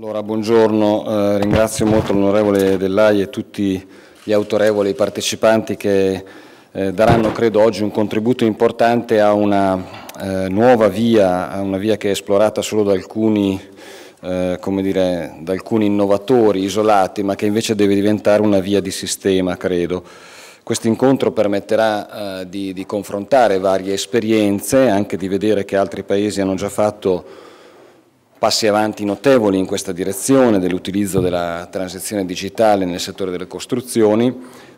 Allora, buongiorno, eh, ringrazio molto l'onorevole Dell'AI e tutti gli autorevoli partecipanti che eh, daranno, credo, oggi un contributo importante a una eh, nuova via, a una via che è esplorata solo da alcuni, eh, dire, da alcuni innovatori isolati, ma che invece deve diventare una via di sistema, credo. Questo incontro permetterà eh, di, di confrontare varie esperienze, anche di vedere che altri paesi hanno già fatto passi avanti notevoli in questa direzione dell'utilizzo della transizione digitale nel settore delle costruzioni,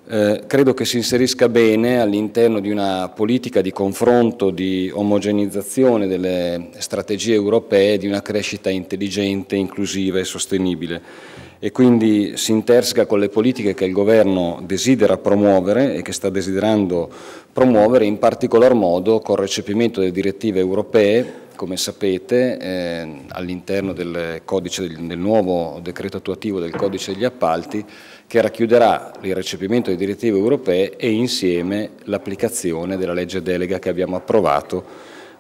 eh, credo che si inserisca bene all'interno di una politica di confronto, di omogenizzazione delle strategie europee di una crescita intelligente, inclusiva e sostenibile e quindi si interseca con le politiche che il governo desidera promuovere e che sta desiderando promuovere in particolar modo col recepimento delle direttive europee come sapete eh, all'interno del, del, nuovo decreto attuativo del codice degli appalti che racchiuderà il recepimento delle direttive europee e insieme l'applicazione della legge delega che abbiamo approvato,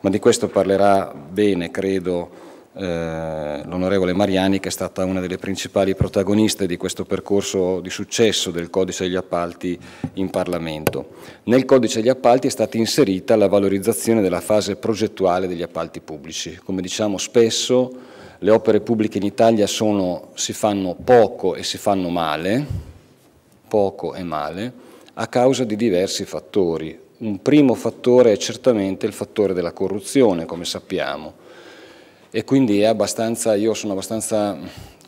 ma di questo parlerà bene credo eh, l'onorevole Mariani che è stata una delle principali protagoniste di questo percorso di successo del codice degli appalti in Parlamento. Nel codice degli appalti è stata inserita la valorizzazione della fase progettuale degli appalti pubblici. Come diciamo spesso le opere pubbliche in Italia sono, si fanno poco e si fanno male, poco e male, a causa di diversi fattori. Un primo fattore è certamente il fattore della corruzione, come sappiamo e quindi io sono abbastanza,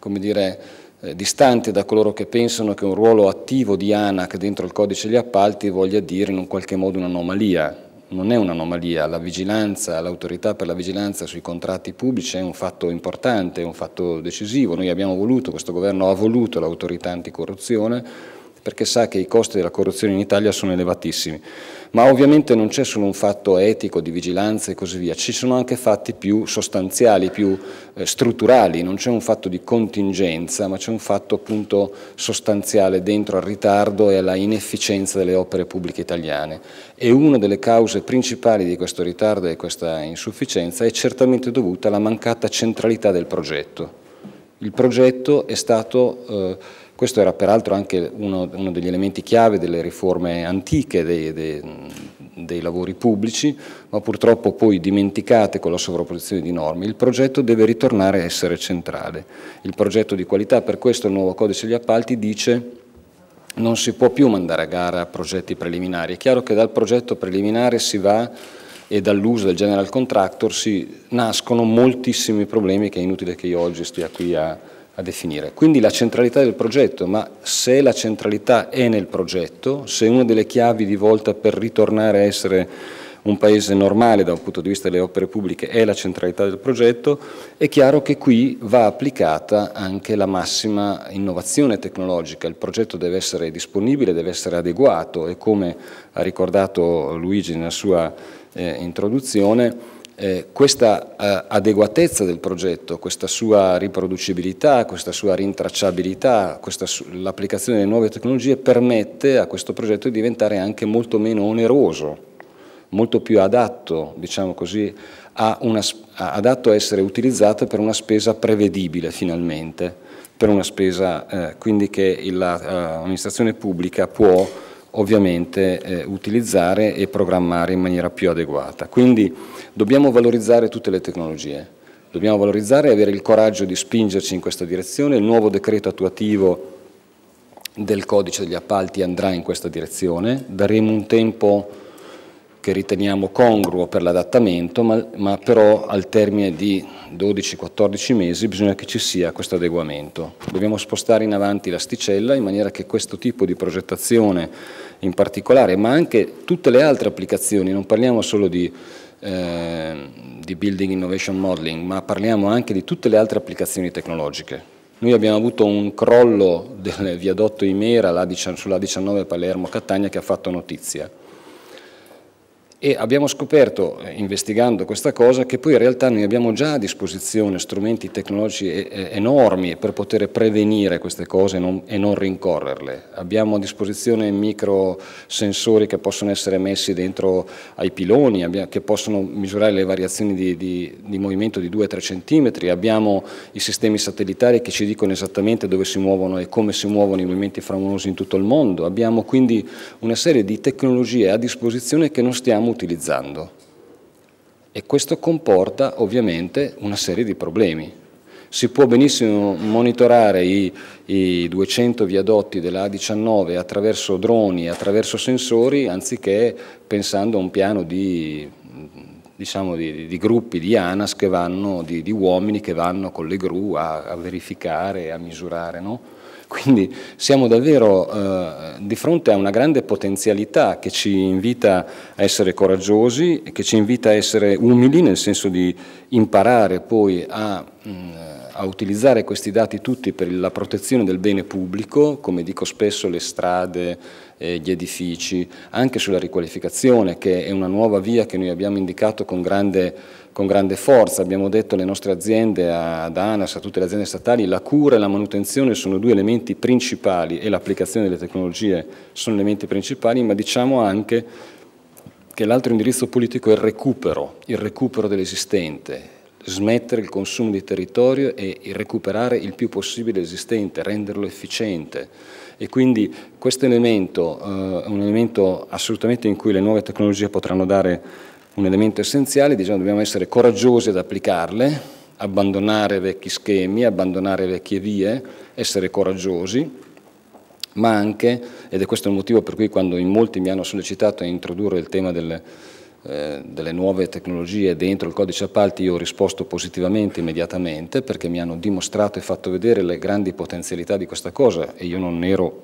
come dire, eh, distante da coloro che pensano che un ruolo attivo di ANAC dentro il codice degli appalti voglia dire in un qualche modo un'anomalia. Non è un'anomalia, la vigilanza, l'autorità per la vigilanza sui contratti pubblici è un fatto importante, è un fatto decisivo. Noi abbiamo voluto, questo governo ha voluto l'autorità anticorruzione perché sa che i costi della corruzione in Italia sono elevatissimi ma ovviamente non c'è solo un fatto etico di vigilanza e così via, ci sono anche fatti più sostanziali, più eh, strutturali, non c'è un fatto di contingenza, ma c'è un fatto appunto sostanziale dentro al ritardo e alla inefficienza delle opere pubbliche italiane e una delle cause principali di questo ritardo e questa insufficienza è certamente dovuta alla mancata centralità del progetto. Il progetto è stato eh, questo era peraltro anche uno, uno degli elementi chiave delle riforme antiche dei, dei, dei lavori pubblici, ma purtroppo poi dimenticate con la sovrapposizione di norme. Il progetto deve ritornare a essere centrale. Il progetto di qualità, per questo il nuovo codice degli appalti dice non si può più mandare a gara progetti preliminari. È chiaro che dal progetto preliminare si va e dall'uso del general contractor si nascono moltissimi problemi che è inutile che io oggi stia qui a, a definire. Quindi la centralità del progetto, ma se la centralità è nel progetto, se una delle chiavi di volta per ritornare a essere un paese normale da un punto di vista delle opere pubbliche è la centralità del progetto, è chiaro che qui va applicata anche la massima innovazione tecnologica, il progetto deve essere disponibile, deve essere adeguato e come ha ricordato Luigi nella sua eh, introduzione, eh, questa eh, adeguatezza del progetto, questa sua riproducibilità, questa sua rintracciabilità, l'applicazione delle nuove tecnologie permette a questo progetto di diventare anche molto meno oneroso, molto più adatto, diciamo così, a una, a, adatto a essere utilizzato per una spesa prevedibile finalmente, per una spesa eh, quindi che l'amministrazione eh, pubblica può ovviamente eh, utilizzare e programmare in maniera più adeguata. Quindi dobbiamo valorizzare tutte le tecnologie, dobbiamo valorizzare e avere il coraggio di spingerci in questa direzione, il nuovo decreto attuativo del codice degli appalti andrà in questa direzione, daremo un tempo che riteniamo congruo per l'adattamento, ma, ma però al termine di 12-14 mesi bisogna che ci sia questo adeguamento. Dobbiamo spostare in avanti l'asticella in maniera che questo tipo di progettazione in particolare, ma anche tutte le altre applicazioni, non parliamo solo di eh, di Building Innovation Modeling, ma parliamo anche di tutte le altre applicazioni tecnologiche. Noi abbiamo avuto un crollo del viadotto Imera sulla 19 Palermo-Catania che ha fatto notizia e abbiamo scoperto, eh, investigando questa cosa, che poi in realtà noi abbiamo già a disposizione strumenti tecnologici enormi per poter prevenire queste cose e non, rincorrerle. Abbiamo a disposizione microsensori che possono essere messi dentro ai piloni, che possono misurare le variazioni di, di, di movimento di 2-3 cm, abbiamo i sistemi satellitari che ci dicono esattamente dove si muovono e come si muovono i movimenti framonosi in tutto il mondo, abbiamo quindi una serie di tecnologie a disposizione che non stiamo utilizzando e questo comporta ovviamente una serie di problemi. Si può benissimo monitorare i, i 200 viadotti della A19 attraverso droni, attraverso sensori, anziché pensando a un piano di, diciamo, di, di gruppi di ANAS, che vanno, di, di, uomini che vanno con le gru a, a verificare, a misurare. No? Quindi siamo davvero eh, di fronte a una grande potenzialità che ci invita a essere coraggiosi e che ci invita a essere umili nel senso di imparare poi a... Mh, mm, a utilizzare questi dati tutti per la protezione del bene pubblico, come dico spesso le strade, eh, gli edifici, anche sulla riqualificazione che è una nuova via che noi abbiamo indicato con grande, con grande forza, abbiamo detto alle nostre aziende, ad ANAS, a tutte le aziende statali, la cura e la manutenzione sono due elementi principali e l'applicazione delle tecnologie sono elementi principali, ma diciamo anche che l'altro indirizzo politico è il recupero, il recupero dell'esistente, smettere il consumo di territorio e recuperare il più possibile esistente, renderlo efficiente. E quindi questo elemento eh, è un elemento assolutamente in cui le nuove tecnologie potranno dare un elemento essenziale, diciamo dobbiamo essere coraggiosi ad applicarle, abbandonare vecchi schemi, abbandonare vecchie vie, essere coraggiosi, ma anche, ed è questo il motivo per cui quando in molti mi hanno sollecitato a introdurre il tema delle eh, delle nuove tecnologie dentro il codice appalti io ho risposto positivamente immediatamente perché mi hanno dimostrato e fatto vedere le grandi potenzialità di questa cosa e io non ero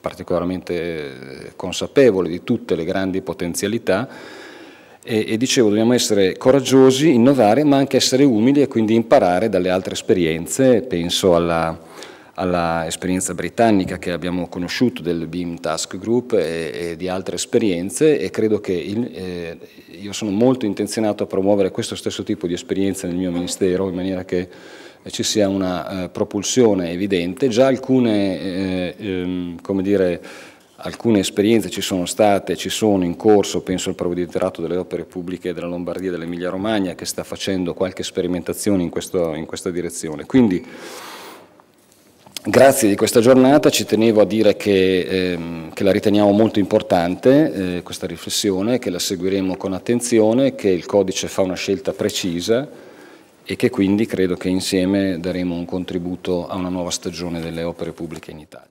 particolarmente eh, consapevole di tutte le grandi potenzialità e, e, dicevo dobbiamo essere coraggiosi, innovare ma anche essere umili e quindi imparare dalle altre esperienze, penso alla all'esperienza britannica che abbiamo conosciuto del BIM Task Group e, e di altre esperienze e credo che il, eh, io sono molto intenzionato a promuovere questo stesso tipo di esperienza nel mio Ministero in maniera che ci sia una eh, propulsione evidente. Già alcune, eh, ehm, come dire, alcune esperienze ci sono state, ci sono in corso, penso al Provveditorato delle Opere Pubbliche della Lombardia e dell'Emilia Romagna che sta facendo qualche sperimentazione in, questo, in questa direzione. Quindi, Grazie di questa giornata, ci tenevo a dire che, ehm, che la riteniamo molto importante eh, questa riflessione, che la seguiremo con attenzione, che il codice fa una scelta precisa e che quindi credo che insieme daremo un contributo a una nuova stagione delle opere pubbliche in Italia.